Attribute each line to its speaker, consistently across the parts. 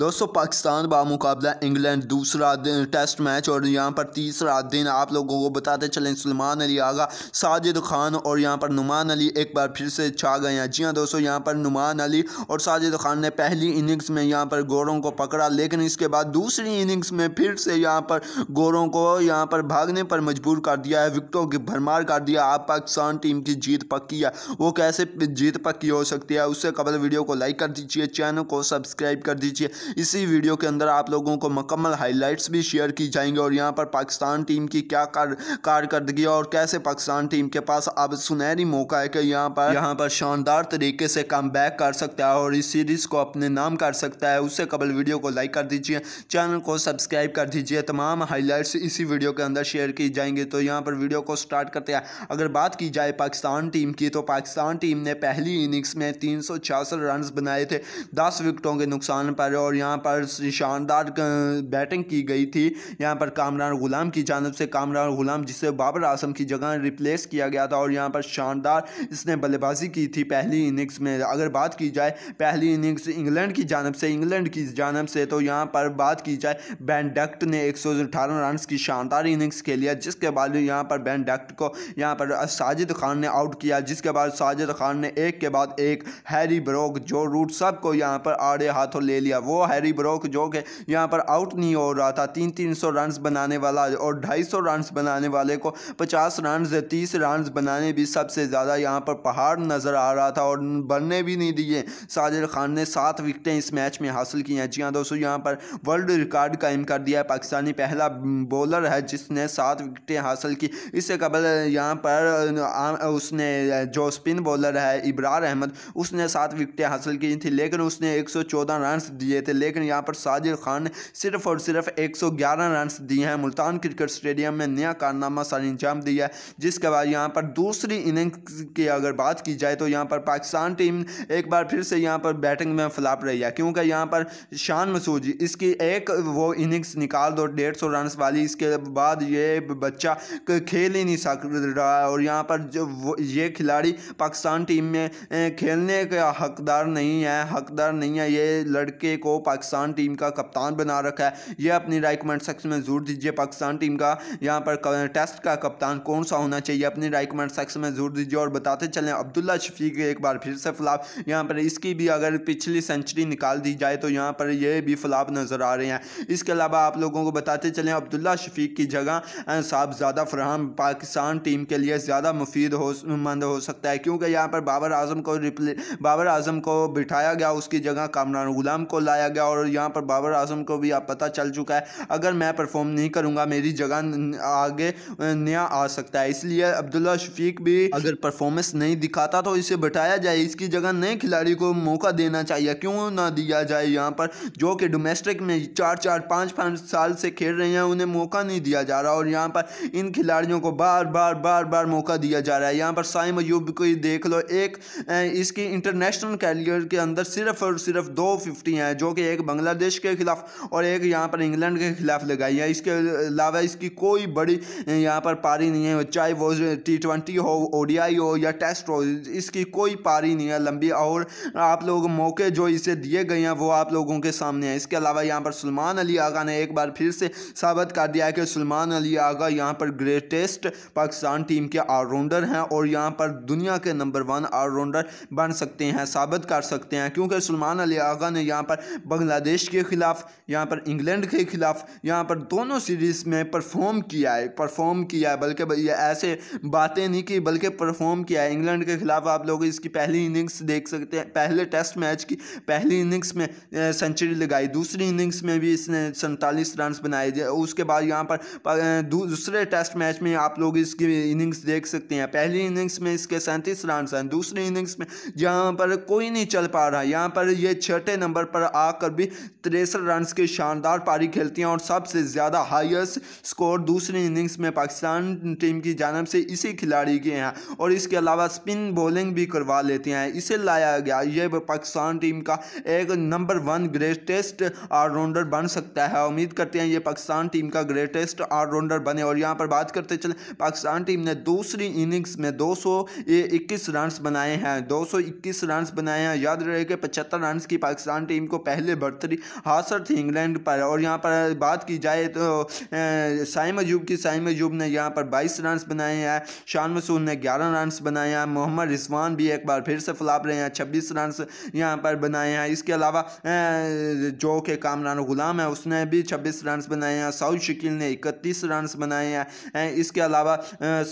Speaker 1: दोस्तों पाकिस्तान बामुकाबला इंग्लैंड दूसरा दिन टेस्ट मैच और यहाँ पर तीसरा दिन आप लोगों को बताते चलें सलमान अली आगा साजिद खान और यहाँ पर नुमान अली एक बार फिर से छा गए हैं जी हाँ दोस्तों यहाँ पर नुमान अली और साजिद खान ने पहली इनिंग्स में यहाँ पर गोरों को पकड़ा लेकिन इसके बाद दूसरी इनिंग्स में फिर से यहाँ पर गोरों को यहाँ पर भागने पर मजबूर कर दिया है विकटों की भरमार कर दिया आप पाकिस्तान टीम की जीत पक्की है वो कैसे जीत पक्की हो सकती है उससे कबल वीडियो को लाइक कर दीजिए चैनल को सब्सक्राइब कर दीजिए इसी वीडियो के अंदर आप लोगों को मकम्मल हाइलाइट्स भी शेयर की जाएंगी और यहाँ पर पाकिस्तान टीम की क्या कार कारकर्दगी और कैसे पाकिस्तान टीम के पास अब सुनहरी मौका है कि यहाँ पर यहाँ पर शानदार तरीके से कम कर सकता है और इस सीरीज़ को अपने नाम कर सकता है उससे कबल वीडियो को लाइक कर दीजिए चैनल को सब्सक्राइब कर दीजिए तमाम हाईलाइट्स इसी वीडियो के अंदर शेयर की जाएंगी तो यहाँ पर वीडियो को स्टार्ट करते हैं अगर बात की जाए पाकिस्तान टीम की तो पाकिस्तान टीम ने पहली इनिंग्स में तीन रन बनाए थे दस विकटों के नुकसान पर और यहाँ पर शानदार बैटिंग की गई थी यहाँ पर कामरान गुलाम की जानब से कामरान गुलाम जिसे बाबर आजम की जगह रिप्लेस किया गया था और यहाँ पर शानदार इसने बल्लेबाजी की थी पहली इनिंग्स में अगर बात की जाए पहली इनिंग्स इंग्लैंड की जानब से इंग्लैंड की जानब से तो यहाँ पर बात की जाए बैन डक्ट ने एक रन की शानदार इनिंग्स खेली है जिसके बाद यहाँ पर बैन डक्ट को यहाँ पर साजिद खान ने आउट किया जिसके बाद साजिद खान ने एक के बाद एक हैरी ब्रोक जो रूट सब को यहाँ पर आड़े हाथों ले लिया वो हैरी ब्रोक जो कि यहाँ पर आउट नहीं हो रहा था तीन तीन सौ रन बनाने वाला और ढाई सौ रन बनाने वाले को पचास रन तीस रन बनाने भी सबसे ज़्यादा यहाँ पर पहाड़ नज़र आ रहा था और बनने भी नहीं दिए साजिर खान ने सात विकटें इस मैच में हासिल की हैं जी हाँ दोस्तों यहाँ पर वर्ल्ड रिकॉर्ड कायम कर दिया है पाकिस्तानी पहला बॉलर है जिसने सात विकटें हासिल की इससे कबल यहाँ पर उसने जो स्पिन बॉलर है इब्रार अहमद उसने सात विकटें हासिल की थी लेकिन उसने एक सौ चौदह रन दिए थे लेकिन यहाँ पर साजिद खान ने सिर्फ और सिर्फ एक रन दिए हैं मुल्तान क्रिकेट स्टेडियम में नया कारनामा सर अंजाम दिया है जिसके बाद यहाँ पर दूसरी इनिंग्स की अगर बात की जाए तो यहाँ पर पाकिस्तान टीम एक बार फिर से यहाँ पर बैटिंग में फ्लाप रही है क्योंकि यहाँ पर शान मसूद जी इसकी एक वो इनिंग्स निकाल दो डेढ़ सौ रन वाली इसके बाद ये बच्चा खेल ही नहीं सक रहा और यहाँ पर जो ये खिलाड़ी पाकिस्तान टीम में खेलने का हकदार नहीं है हकदार नहीं है ये लड़के को पाकिस्तान टीम का कप्तान बना रखा है यह अपनी राय कमेंट सेक्शन में ज़रूर दीजिए पाकिस्तान टीम का यहाँ पर टेस्ट का कप्तान कौन सा होना चाहिए अपनी राय कमेंट सेक्शन में ज़रूर दीजिए और बताते चले अब्दुल्ला के एक बार फिर से फ्लाप यहाँ पर इसकी भी अगर पिछली सेंचुरी निकाल दी जाए तो यहाँ पर यह भी फ्लाप नज़र आ रहे हैं इसके अलावा आप लोगों को बताते चले अब्दुल्ला शफीक की जगह साहबजादा फ्राहम पाकिस्तान टीम के लिए ज़्यादा मुफीद हो मंद हो सकता है क्योंकि यहाँ पर बाबर आजम को रिप्ले बाबर आजम को बिठाया गया उसकी जगह कामरान गुलाम को लाया दिखाया गया और यहाँ पर बाबर आजम को भी आप पता चल चुका है अगर मैं परफॉर्म नहीं करूँगा मेरी जगह आगे नया आ सकता है इसलिए अब्दुल्ला शफीक भी अगर परफॉर्मेंस नहीं दिखाता तो इसे बताया जाए इसकी जगह नए खिलाड़ी को मौका देना चाहिए क्यों ना दिया जाए यहाँ पर जो कि डोमेस्टिक में चार चार पाँच पाँच साल से खेल रहे हैं उन्हें मौका नहीं दिया जा रहा और यहाँ पर इन खिलाड़ियों को बार बार बार बार मौका दिया जा रहा है यहाँ पर साइम अयूब को देख लो एक इसकी इंटरनेशनल कैरियर के अंदर सिर्फ और सिर्फ दो फिफ्टी हैं जो कि एक बांग्लादेश के खिलाफ और एक यहाँ पर इंग्लैंड के खिलाफ लगाई है इसके अलावा इसकी कोई बड़ी यहाँ पर पारी नहीं है चाहे वो टी ट्वेंटी हो ओडीआई हो या टेस्ट हो इसकी कोई पारी नहीं है लंबी और आप लोग मौके जो इसे दिए गए हैं वो आप लोगों के सामने हैं इसके अलावा यहाँ पर सलमान अली आगा ने एक बार फिर से साबित कर दिया है कि सलमान अली आगा यहाँ पर ग्रेटेस्ट पाकिस्तान टीम के ऑलराउंडर हैं और यहाँ पर दुनिया के नंबर वन ऑलराउंडर बन सकते हैं साबित कर सकते हैं क्योंकि सलमान अली आगा ने यहाँ पर बांग्लादेश के खिलाफ यहाँ पर इंग्लैंड के खिलाफ यहाँ पर दोनों सीरीज़ में परफॉर्म किया है परफॉर्म किया है बल्कि ये ऐसे बातें नहीं की बल्कि परफॉर्म किया है इंग्लैंड के खिलाफ आप लोग इसकी पहली इनिंग्स देख सकते हैं पहले टेस्ट मैच की पहली इनिंग्स में सेंचुरी लगाई दूसरी इनिंग्स में भी इसने सैंतालीस रन बनाए उसके बाद यहाँ पर दूसरे टेस्ट मैच में आप लोग इसकी इनिंग्स देख सकते हैं पहली इनिंग्स में इसके सैंतीस रन हैं दूसरी इनिंग्स में यहाँ पर कोई नहीं चल पा रहा यहाँ पर ये छठे नंबर पर आ लगाकर भी तिरसठ रन की शानदार पारी खेलती हैं और सबसे ज़्यादा हाईएस्ट स्कोर दूसरी इनिंग्स में पाकिस्तान टीम की जानब से इसी खिलाड़ी के हैं और इसके अलावा स्पिन बॉलिंग भी करवा लेती हैं इसे लाया गया ये पाकिस्तान टीम का एक नंबर वन ग्रेटेस्ट ऑलराउंडर बन सकता है उम्मीद करते हैं ये पाकिस्तान टीम का ग्रेटेस्ट ऑलराउंडर बने और यहाँ पर बात करते चले पाकिस्तान टीम ने दूसरी इनिंग्स में दो सौ इक्कीस रन बनाए हैं दो सौ इक्कीस रन बनाए हैं याद रहे कि पचहत्तर रन की पाकिस्तान टीम को पहले पहले बढ़तरी हासिल थी इंग्लैंड पर और यहाँ पर बात की जाए तो साइम अजूब की साइम अजूब ने यहाँ पर बाईस रन बनाए हैं शान मसूद ने ग्यारह रन बनाए हैं मोहम्मद रिजवान भी एक बार फिर से फ्लाप रहे हैं छब्बीस रन यहाँ पर बनाए हैं इसके अलावा जो के कामरान गुलाम है उसने भी छब्बीस रन बनाए हैं साउथ शकील ने इकतीस रन बनाए हैं इसके अलावा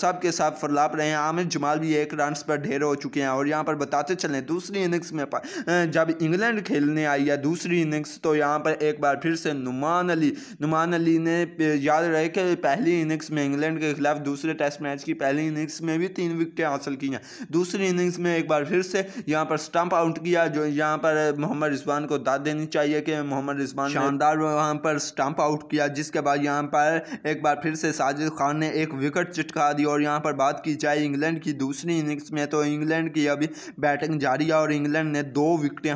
Speaker 1: सब के साथ फ्लाप रहे हैं आमिर जमाल भी एक रन पर ढेर हो चुके हैं और यहाँ पर बताते चलें दूसरी इनिंग्स में जब इंग्लैंड खेलने आई है दूसरी तीसरी इनिंग्स तो यहाँ पर एक बार फिर से नुमान अली नुमान अली ने याद रहे कि पहली इनिंग्स में इंग्लैंड के खिलाफ दूसरे टेस्ट मैच की पहली इनिंग्स में भी तीन विकटें हासिल की हैं दूसरी इनिंग्स में एक बार फिर से यहाँ पर स्टंप आउट किया जो यहाँ पर मोहम्मद रिजवान को दाद देनी चाहिए कि मोहम्मद रिजवान शानदार वहाँ पर स्टंप आउट किया जिसके बाद यहाँ पर एक बार फिर से साजिद खान ने एक विकेट चिटका दी और यहाँ पर बात की जाए इंग्लैंड की दूसरी इनिंग्स में तो इंग्लैंड की अभी बैटिंग जारी है और इंग्लैंड ने दो विकटें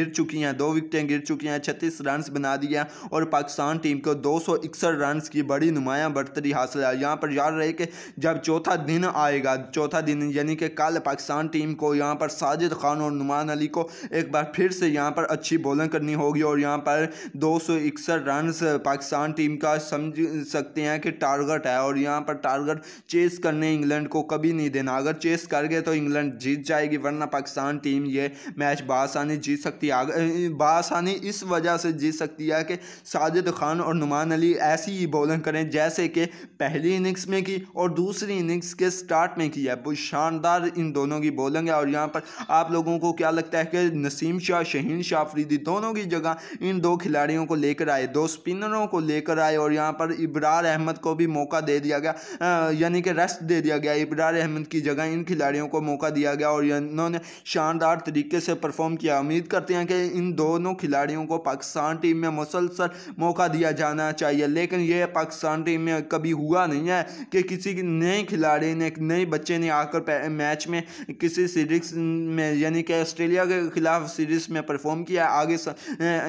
Speaker 1: गिर चुकी हैं दो विकेट विकटें गिर चुकी हैं छत्तीस रन बना दिए और पाकिस्तान टीम को दो सौ इकसठ रन की बड़ी नुमाया बढ़तरी हासिल है यहाँ पर याद रहे कि जब चौथा दिन आएगा चौथा दिन यानी कि कल पाकिस्तान टीम को यहाँ पर साजिद खान और नुमान अली को एक बार फिर से यहाँ पर अच्छी बॉलिंग करनी होगी और यहाँ पर दो सौ इकसठ रन पाकिस्तान टीम का समझ सकते हैं कि टारगेट है और यहाँ पर टारगेट चेस करने इंग्लैंड को कभी नहीं देना अगर चेस कर गए तो इंग्लैंड जीत जाएगी वरना पाकिस्तान टीम ये मैच बासानी जीत सकती है बासानी इस वजह से जीत सकती है कि साजिद खान और नुमान अली ऐसी ही बॉलिंग करें जैसे कि पहली इनिंग्स में की और दूसरी इनिंग्स के स्टार्ट में की है बहुत शानदार इन दोनों की बॉलिंग है और यहाँ पर आप लोगों को क्या लगता है कि नसीम शाह शहीन शाह फरीदी दोनों की जगह इन दो खिलाड़ियों को लेकर आए दो स्पिनरों को लेकर आए और यहाँ पर इब्रार अहमद को भी मौका दे दिया गया यानी कि रेस्ट दे दिया गया इब्रार अहमद की जगह इन खिलाड़ियों को मौका दिया गया और इन्होंने शानदार तरीके से परफॉर्म किया उम्मीद करते हैं कि इन दो दोनों खिलाड़ियों को पाकिस्तान टीम में मुसलसल मौका दिया जाना चाहिए लेकिन यह पाकिस्तान टीम में कभी हुआ नहीं है कि किसी नए खिलाड़ी ने नए बच्चे ने आकर मैच में किसी सीरीज में यानी कि ऑस्ट्रेलिया के खिलाफ सीरीज में परफॉर्म किया आगे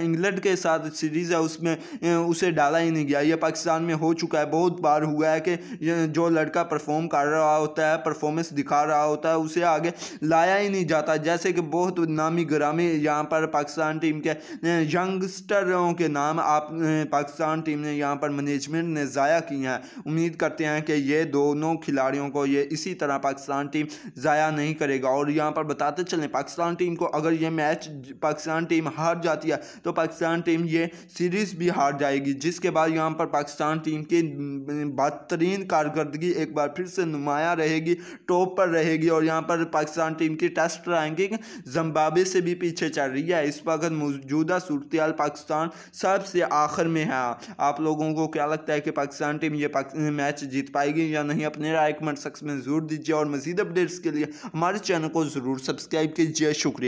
Speaker 1: इंग्लैंड के साथ सीरीज़ है उसमें उसे डाला ही नहीं गया यह पाकिस्तान में हो चुका है बहुत बार हुआ है कि जो लड़का परफॉर्म कर रहा होता है परफॉर्मेंस दिखा रहा होता है उसे आगे लाया ही नहीं जाता जैसे कि बहुत नामी ग्रामी यहाँ पर पाकिस्तान टीम टीम के यंगस्टरों के नाम आप पाकिस्तान टीम ने यहाँ पर मैनेजमेंट ने ज़ाया किए हैं उम्मीद करते हैं कि ये दोनों खिलाड़ियों को ये इसी तरह पाकिस्तान टीम ज़ाया नहीं करेगा और यहाँ पर बताते चलें पाकिस्तान टीम को अगर ये मैच पाकिस्तान टीम हार जाती है तो पाकिस्तान टीम ये सीरीज़ भी हार जाएगी जिसके बाद यहाँ पर पाकिस्तान टीम की बदतरीन कारकर्दगी एक बार फिर से नुमाया रहेगी टॉप पर रहेगी और यहाँ पर पाकिस्तान टीम की टेस्ट रैंकिंग जम्बाबे से भी पीछे चल रही है इस वक्त मौजूदा सूरत पाकिस्तान सबसे आखिर में है आप लोगों को क्या लगता है कि पाकिस्तान टीम ये पाक, मैच जीत पाएगी या नहीं अपने राय कमेंट सेक्स में ज़रूर दीजिए और मजीद अपडेट्स के लिए हमारे चैनल को ज़रूर सब्सक्राइब कीजिए शुक्रिया